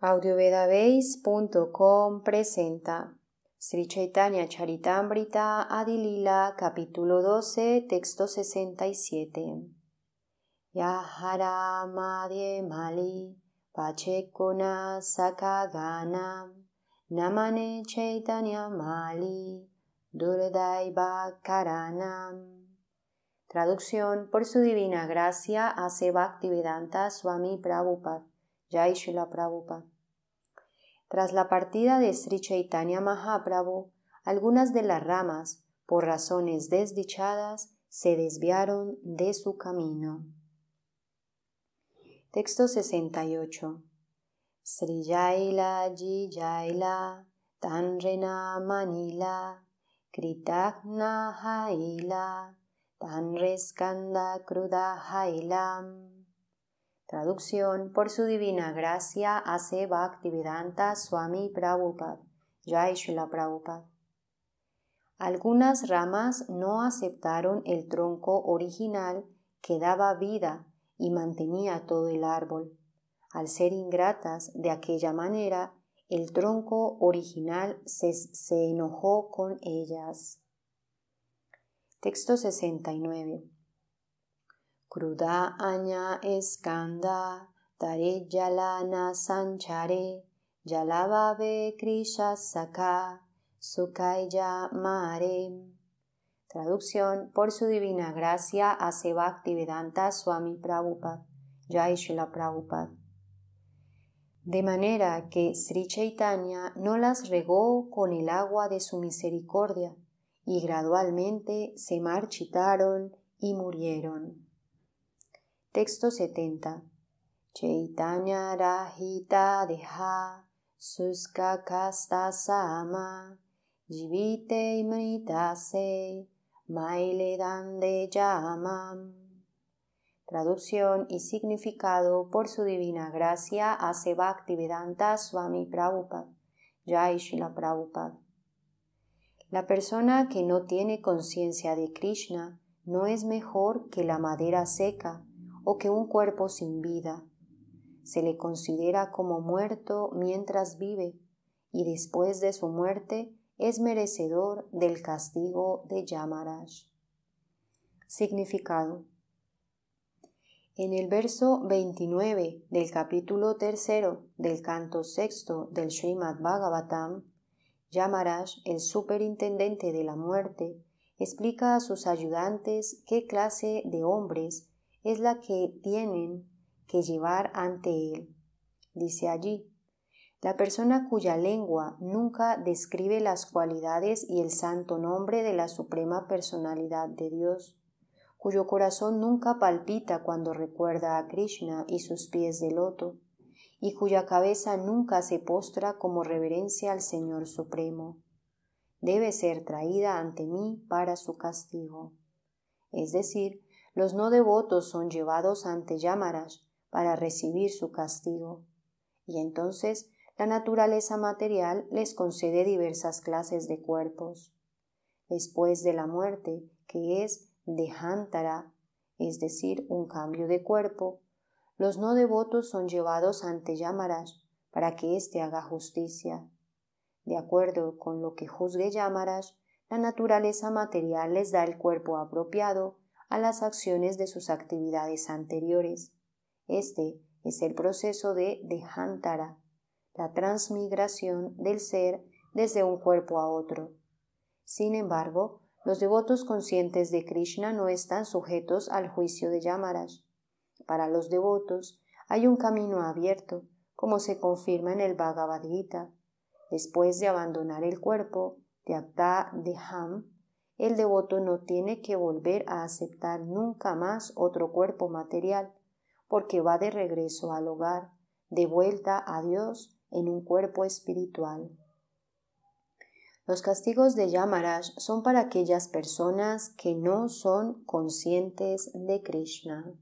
audiovedabase.com presenta Sri Chaitanya Charitamrita Adilila capítulo 12 texto 67 Yahara Mali Pachekona Sakagana Namane Chaitanya Mali Durday Karanam Traducción por su divina gracia hace Bhaktivedanta Swami Prabhupada Jai Tras la partida de Sri Chaitanya Mahaprabhu, algunas de las ramas, por razones desdichadas, se desviaron de su camino. Texto 68. Sri Jaila Ji Jaila Tanrena Manila Kritagna Haila Tanreskanda Kruda Traducción por su divina gracia hace Bhaktivedanta Swami Prabhupada, Jai Prabhupada. Algunas ramas no aceptaron el tronco original que daba vida y mantenía todo el árbol. Al ser ingratas de aquella manera, el tronco original se, se enojó con ellas. Texto 69. Kruda Anya Skanda Tare Jalana Sanchare Jalabave Krisha Saka Sukaya Mare. Traducción por su divina gracia a Bhaktivedanta Swami Prabhupada, Jai Prabupad. Prabhupada. De manera que Sri Chaitanya no las regó con el agua de su misericordia y gradualmente se marchitaron y murieron. Texto 70. Chaitanya Rahita Deha Suska Sama Jivite Maile Dande Traducción y significado por su divina gracia hace Bhaktivedanta Swami Prabhupada. La persona que no tiene conciencia de Krishna no es mejor que la madera seca o que un cuerpo sin vida. Se le considera como muerto mientras vive y después de su muerte es merecedor del castigo de Yamaraj. Significado. En el verso 29 del capítulo tercero del canto sexto del Srimad Bhagavatam, Yamaraj, el superintendente de la muerte, explica a sus ayudantes qué clase de hombres es la que tienen que llevar ante Él. Dice allí, la persona cuya lengua nunca describe las cualidades y el santo nombre de la Suprema Personalidad de Dios, cuyo corazón nunca palpita cuando recuerda a Krishna y sus pies de loto, y cuya cabeza nunca se postra como reverencia al Señor Supremo, debe ser traída ante mí para su castigo. Es decir, los no devotos son llevados ante Yamaraj para recibir su castigo. Y entonces la naturaleza material les concede diversas clases de cuerpos. Después de la muerte, que es Dehantara, es decir, un cambio de cuerpo, los no devotos son llevados ante Yamaraj para que éste haga justicia. De acuerdo con lo que juzgue Yamaraj, la naturaleza material les da el cuerpo apropiado a las acciones de sus actividades anteriores. Este es el proceso de Dehantara, la transmigración del ser desde un cuerpo a otro. Sin embargo, los devotos conscientes de Krishna no están sujetos al juicio de Yamaraj. Para los devotos hay un camino abierto, como se confirma en el Bhagavad Gita. Después de abandonar el cuerpo, de Abda Deham, el devoto no tiene que volver a aceptar nunca más otro cuerpo material, porque va de regreso al hogar, de vuelta a Dios en un cuerpo espiritual. Los castigos de Yamaraj son para aquellas personas que no son conscientes de Krishna.